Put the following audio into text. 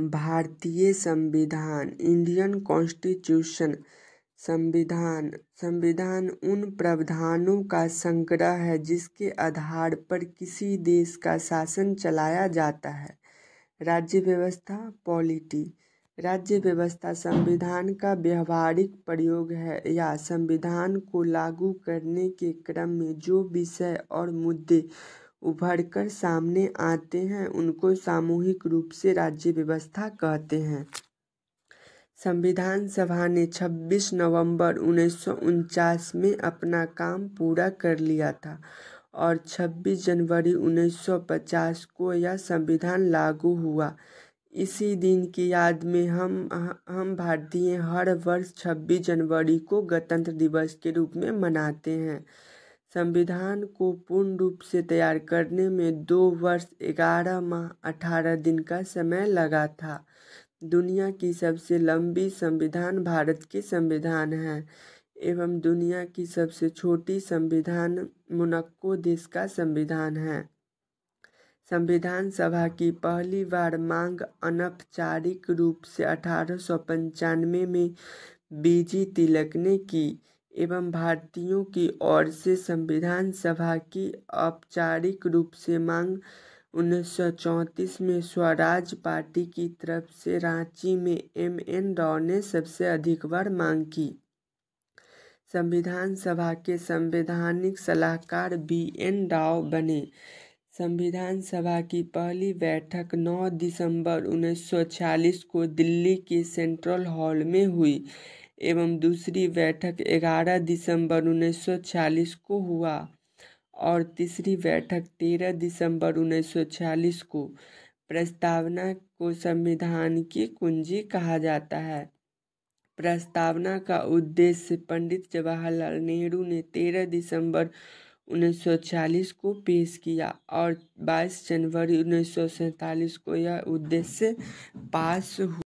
भारतीय संविधान Indian constitution संविधान संविधान उन प्रावधानों का संग्रह है जिसके आधार पर किसी देश का शासन चलाया जाता है राज्य व्यवस्था पॉलिटी राज्य व्यवस्था संविधान का व्यवहारिक प्रयोग है या संविधान को लागू करने के क्रम में जो विषय और मुद्दे उभर कर सामने आते हैं उनको सामूहिक रूप से राज्य व्यवस्था कहते हैं संविधान सभा ने 26 नवंबर उन्नीस में अपना काम पूरा कर लिया था और 26 जनवरी 1950 को यह संविधान लागू हुआ इसी दिन की याद में हम हम भारतीय हर वर्ष 26 जनवरी को गणतंत्र दिवस के रूप में मनाते हैं संविधान को पूर्ण रूप से तैयार करने में दो वर्ष ग्यारह माह अठारह दिन का समय लगा था दुनिया की सबसे लंबी संविधान भारत की संविधान है एवं दुनिया की सबसे छोटी संविधान मुनक्को देश का संविधान है संविधान सभा की पहली बार मांग अनौपचारिक रूप से अठारह में बीजी तिलक ने की एवं भारतीयों की ओर से संविधान सभा की औपचारिक रूप से मांग उन्नीस सौ में स्वराज पार्टी की तरफ से रांची में एम एन राव ने सबसे अधिक बार मांग की संविधान सभा के संवैधानिक सलाहकार बी एन राव बने संविधान सभा की पहली बैठक 9 दिसंबर 1946 को दिल्ली के सेंट्रल हॉल में हुई एवं दूसरी बैठक 11 दिसंबर 1940 को हुआ और तीसरी बैठक 13 दिसंबर 1940 को प्रस्तावना को संविधान की कुंजी कहा जाता है प्रस्तावना का उद्देश्य पंडित जवाहरलाल नेहरू ने 13 दिसंबर 1940 को पेश किया और 22 जनवरी 1947 को यह उद्देश्य पास हुआ